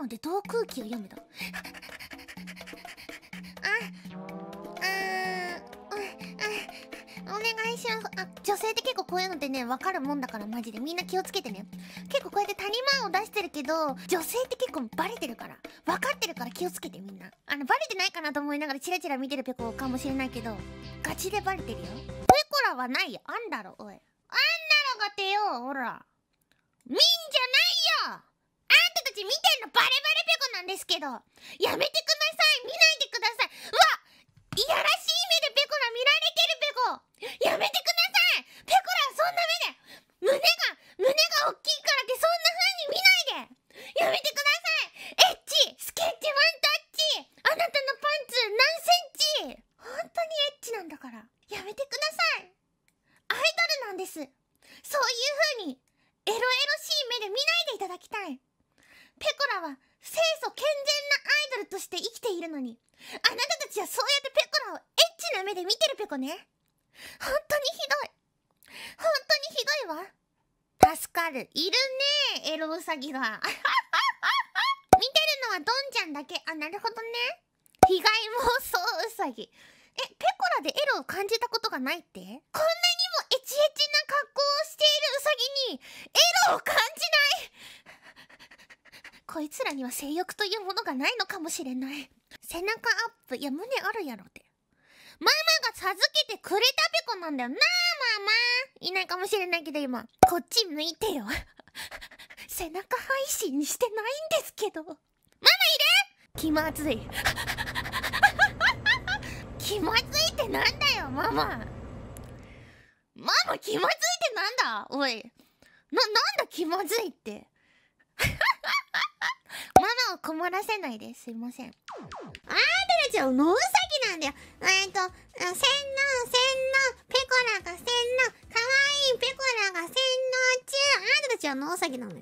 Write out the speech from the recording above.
のでどう空気を読むのお願いします。あ、女性って結構こういうのってね、わかるもんだからマジでみんな気をつけてね。結構こうやって谷間を出してるけど、女性って結構バレてるから。わかってるから気をつけてみんな。あの、バレてないかなと思いながらチラチラ見てるペコかもしれないけど、ガチでバレてるよ。ペコラはないよ。あんだろ、おい。あんだろがてよ、ほら。みん見てんのバレバレペコなんですけどやめてください見ないでくださいうわいやらしい目でペコラ見られてるペコやめてくださいペコラそんな目で胸が胸が大きいからってそんな風に見ないでやめてくださいエッチスケッチワンタッチあなたのパンツ何センチ本当にエッチなんだからやめてくださいアイドルなんですそういう風にエロエロしい目で見ないでいただきたいペコラは清楚健全なアイドルとして生きているのにあなたたちはそうやってペコラをエッチな目で見てるペコね本当にひどい本当にひどいわ助かるいるねエロウサギが 見てるのはドンちゃんだけあなるほどね被害妄想ウサギえペコラでエロを感じたことがないってここいつらには性欲というものがないのかもしれない背中アップいや胸あるやろってママが授けてくれたべこなんだよなあママいないかもしれないけど今こっち向いてよ 背中配信してないんですけどママいる気まずい 気まずいってなんだよママママ気まずいってなんだおいな、なんだ気まずいって ママを困らせないです。すいません。あーたらちゃん、ウサギなんだよ。えっ、と、洗脳、洗脳、ペコラが洗脳、かわいいペコラが洗脳中。あーたらちゃん、ウサギなのよ。